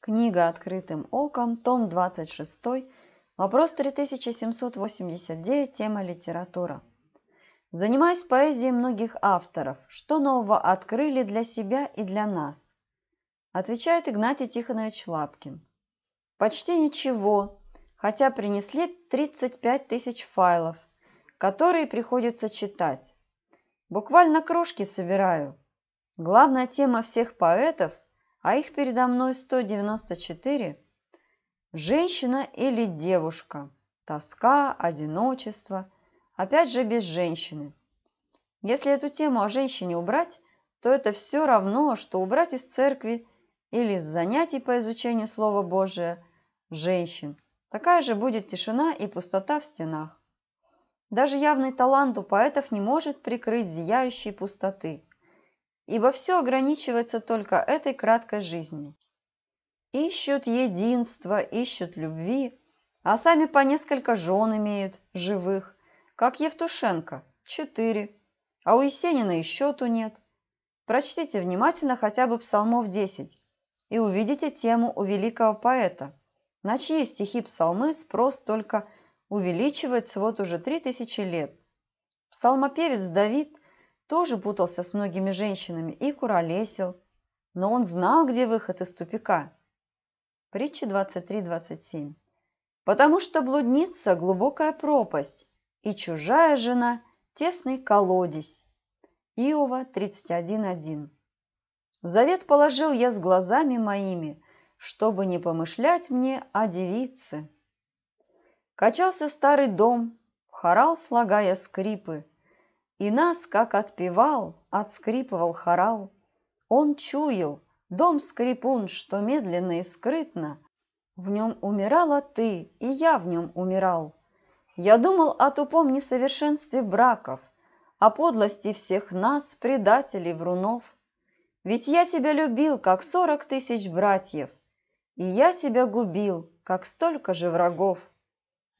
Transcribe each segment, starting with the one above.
Книга «Открытым оком», том 26, вопрос 3789, тема «Литература». Занимаясь поэзией многих авторов, что нового открыли для себя и для нас? Отвечает Игнатий Тихонович Лапкин. Почти ничего, хотя принесли 35 тысяч файлов, которые приходится читать. Буквально крошки собираю. Главная тема всех поэтов – а их передо мной 194, женщина или девушка, тоска, одиночество, опять же без женщины. Если эту тему о женщине убрать, то это все равно, что убрать из церкви или из занятий по изучению Слова Божия женщин. Такая же будет тишина и пустота в стенах. Даже явный талант у поэтов не может прикрыть зияющие пустоты – ибо все ограничивается только этой краткой жизнью. Ищут единства, ищут любви, а сами по несколько жен имеют, живых, как Евтушенко, четыре, а у Есенина и счету нет. Прочтите внимательно хотя бы псалмов десять и увидите тему у великого поэта, на чьи стихи псалмы спрос только увеличивается вот уже три тысячи лет. Псалмопевец Давид – тоже путался с многими женщинами и куролесил, но он знал, где выход из тупика. Притча 23.27 «Потому что блудница – глубокая пропасть, и чужая жена – тесный колодец». Иова 31.1 «Завет положил я с глазами моими, чтобы не помышлять мне о девице». Качался старый дом, хорал, слагая скрипы – и нас, как отпевал, отскрипывал хорал. Он чуял, дом скрипун, что медленно и скрытно. В нем умирала ты, и я в нем умирал. Я думал о тупом несовершенстве браков, о подлости всех нас, предателей, врунов. Ведь я тебя любил, как сорок тысяч братьев, и я себя губил, как столько же врагов.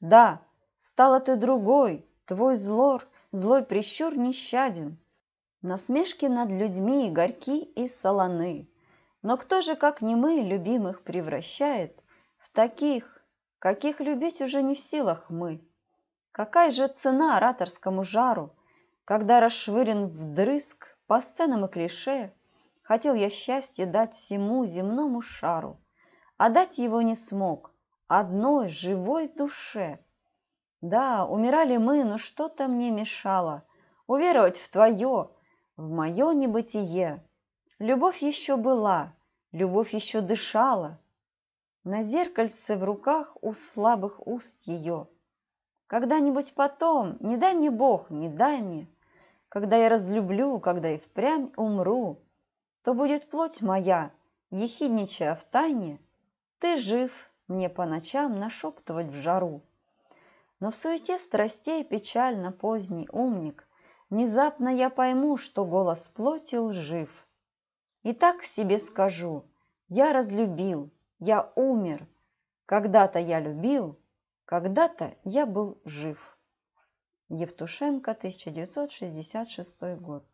Да, стала ты другой, твой злор — злой прищур нещаден. Насмешки над людьми горьки и солоны. Но кто же, как не мы, любимых превращает в таких, каких любить уже не в силах мы? Какая же цена ораторскому жару, когда расшвырен вдрызг по сценам и клише, хотел я счастье дать всему земному шару, а дать его не смог одной живой душе – да, умирали мы, но что-то мне мешало уверовать в твое, в мое небытие. Любовь еще была, любовь еще дышала. На зеркальце в руках у слабых уст ее. Когда-нибудь потом, не дай мне Бог, не дай мне, Когда я разлюблю, когда и впрямь умру, То будет плоть моя, ехидничая в тайне, Ты жив, мне по ночам нашептывать в жару. Но в суете страстей печально поздний умник, Внезапно я пойму, что голос плоти лжив. И так себе скажу, я разлюбил, я умер, Когда-то я любил, когда-то я был жив. Евтушенко, 1966 год.